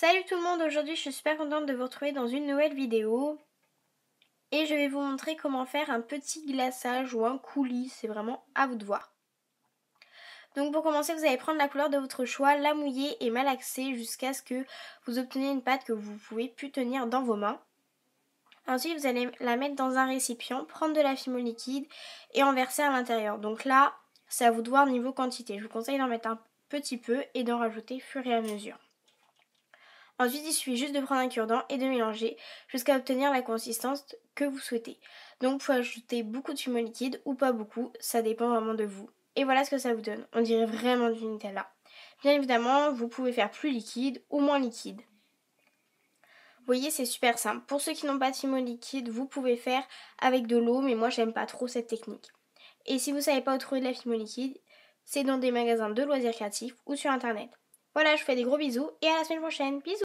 Salut tout le monde, aujourd'hui je suis super contente de vous retrouver dans une nouvelle vidéo et je vais vous montrer comment faire un petit glaçage ou un coulis, c'est vraiment à vous de voir. Donc pour commencer vous allez prendre la couleur de votre choix, la mouiller et malaxer jusqu'à ce que vous obteniez une pâte que vous pouvez plus tenir dans vos mains. Ensuite vous allez la mettre dans un récipient, prendre de la fimo liquide et en verser à l'intérieur. Donc là c'est à vous de voir niveau quantité, je vous conseille d'en mettre un petit peu et d'en rajouter fur et à mesure. Ensuite, il suffit juste de prendre un cure-dent et de mélanger jusqu'à obtenir la consistance que vous souhaitez. Donc, vous pouvez ajouter beaucoup de fumeau liquide ou pas beaucoup, ça dépend vraiment de vous. Et voilà ce que ça vous donne. On dirait vraiment du Nutella. Bien évidemment, vous pouvez faire plus liquide ou moins liquide. Vous voyez, c'est super simple. Pour ceux qui n'ont pas de fumeau liquide, vous pouvez faire avec de l'eau, mais moi, j'aime pas trop cette technique. Et si vous savez pas où trouver de la fumo liquide, c'est dans des magasins de loisirs créatifs ou sur internet. Voilà, je vous fais des gros bisous et à la semaine prochaine. Bisous